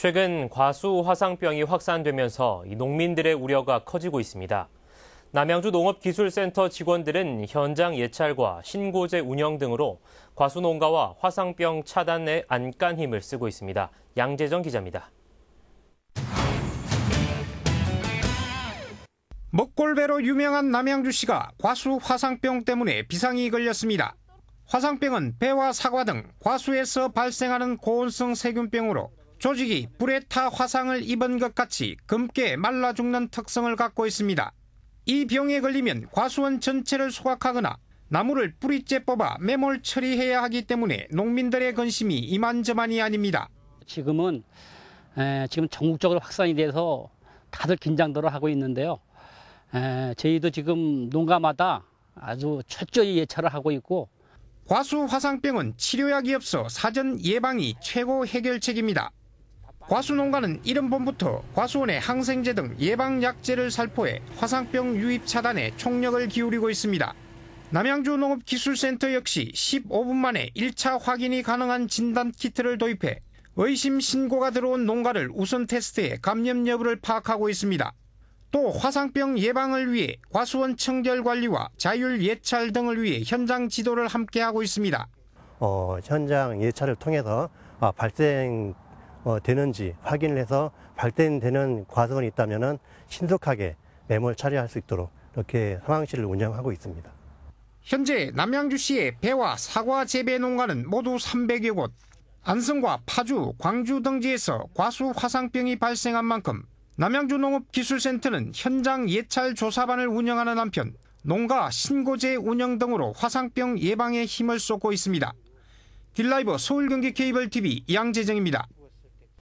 최근 과수 화상병이 확산되면서 농민들의 우려가 커지고 있습니다. 남양주 농업기술센터 직원들은 현장 예찰과 신고제 운영 등으로 과수 농가와 화상병 차단에 안간 힘을 쓰고 있습니다. 양재정 기자입니다. 먹골배로 유명한 남양주시가 과수 화상병 때문에 비상이 걸렸습니다. 화상병은 배와 사과 등 과수에서 발생하는 고온성 세균병으로 조직이 불에 타 화상을 입은 것 같이 검게 말라 죽는 특성을 갖고 있습니다. 이 병에 걸리면 과수원 전체를 소각하거나 나무를 뿌리째 뽑아 매몰 처리해야 하기 때문에 농민들의 근심이 이만저만이 아닙니다. 지금은 에, 지금 전국적으로 확산이 돼서 다들 긴장도를 하고 있는데요. 에, 저희도 지금 농가마다 아주 철저히 예찰을 하고 있고 과수 화상병은 치료약이 없어 사전 예방이 최고 해결책입니다. 과수농가는 이른봄부터 과수원의 항생제 등 예방약제를 살포해 화상병 유입 차단에 총력을 기울이고 있습니다. 남양주 농업기술센터 역시 15분 만에 1차 확인이 가능한 진단키트를 도입해 의심 신고가 들어온 농가를 우선 테스트해 감염 여부를 파악하고 있습니다. 또 화상병 예방을 위해 과수원 청결 관리와 자율 예찰 등을 위해 현장 지도를 함께하고 있습니다. 어, 현장 예찰을 통해서 아, 발생 어, 되는지 확인을 해서 발생되는 과정이 있다면 신속하게 매몰 처리할 수 있도록 이렇게 상황실을 운영하고 있습니다. 현재 남양주시의 배와 사과 재배 농가는 모두 300여 곳, 안성과 파주, 광주 등지에서 과수 화상병이 발생한 만큼 남양주농업기술센터는 현장 예찰 조사반을 운영하는 한편 농가 신고제 운영 등으로 화상병 예방에 힘을 쏟고 있습니다. 딜라이버 서울경기 케이블 TV 양재정입니다.